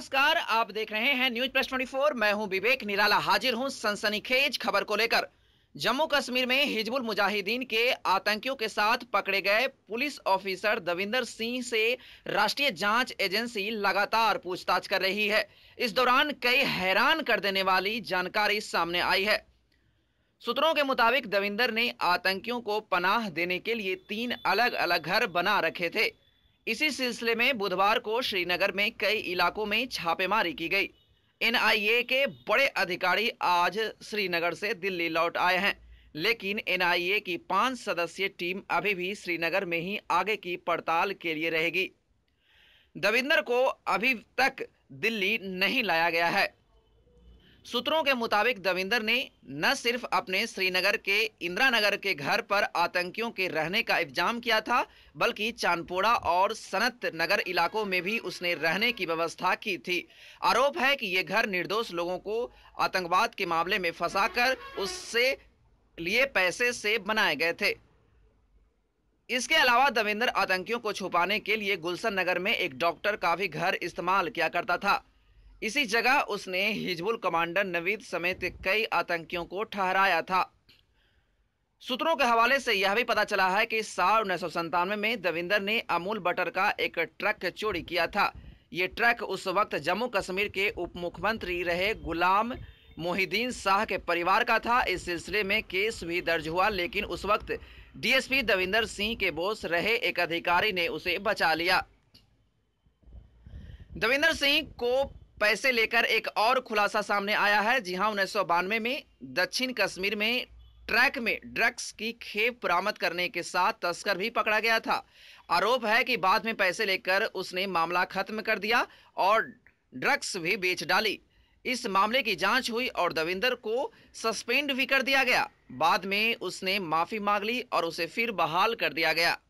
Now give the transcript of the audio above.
नमस्कार आप देख रहे हैं न्यूज प्लस 24 मैं हूं विवेक निराला हाजिर हूं सनसनीखेज खबर को लेकर जम्मू कश्मीर में हिजबुल मुजाहिदीन के आतंकियों के साथ पकड़े गए पुलिस ऑफिसर दविंदर सिंह से राष्ट्रीय जांच एजेंसी लगातार पूछताछ कर रही है इस दौरान कई हैरान कर देने वाली जानकारी सामने आई है सूत्रों के मुताबिक दविंदर ने आतंकियों को पनाह देने के लिए तीन अलग अलग घर बना रखे थे इसी सिलसिले में बुधवार को श्रीनगर में कई इलाकों में छापेमारी की गई एनआईए के बड़े अधिकारी आज श्रीनगर से दिल्ली लौट आए हैं लेकिन एनआईए की पांच सदस्यीय टीम अभी भी श्रीनगर में ही आगे की पड़ताल के लिए रहेगी दविंदर को अभी तक दिल्ली नहीं लाया गया है सूत्रों के मुताबिक दविंदर ने न सिर्फ अपने श्रीनगर के इंदिरा नगर के घर पर आतंकियों के रहने का इंतजाम किया था बल्कि चांदपोड़ा और सनत नगर इलाकों में भी उसने रहने की व्यवस्था की थी आरोप है कि ये घर निर्दोष लोगों को आतंकवाद के मामले में फंसाकर उससे लिए पैसे से बनाए गए थे इसके अलावा दविंदर आतंकियों को छुपाने के लिए गुलशन नगर में एक डॉक्टर का भी घर इस्तेमाल किया करता था इसी जगह उसने हिजबुल कमांडर नवीद समेत कई आतंकियों को ठहराया था सूत्रों के हवाले से यह भी पता चला है कि साल उन्नीस सौ संतानवे में दविंदर ने अमूल बटर का एक ट्रक चोरी किया था ये ट्रक उस वक्त जम्मू कश्मीर के उप मुख्यमंत्री रहे गुलाम मोहिद्दीन शाह के परिवार का था इस सिलसिले में केस भी दर्ज हुआ लेकिन उस वक्त डीएसपी दविंदर सिंह के बोस रहे एक अधिकारी ने उसे बचा लिया दविंदर सिंह को पैसे लेकर एक और खुलासा सामने आया है जी हाँ उन्नीस में दक्षिण कश्मीर में ट्रैक में ड्रग्स की खेप बरामद करने के साथ तस्कर भी पकड़ा गया था आरोप है कि बाद में पैसे लेकर उसने मामला खत्म कर दिया और ड्रग्स भी बेच डाली इस मामले की जांच हुई और दविंदर को सस्पेंड भी कर दिया गया बाद में उसने माफी मांग ली और उसे फिर बहाल कर दिया गया